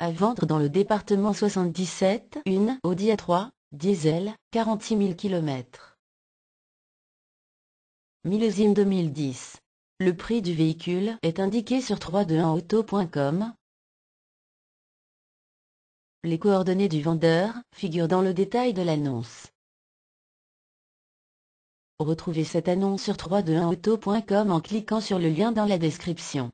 À vendre dans le département 77, une Audi A3, diesel, 46 000 km. Millésime 2010. Le prix du véhicule est indiqué sur 321auto.com. Les coordonnées du vendeur figurent dans le détail de l'annonce. Retrouvez cette annonce sur 321auto.com en cliquant sur le lien dans la description.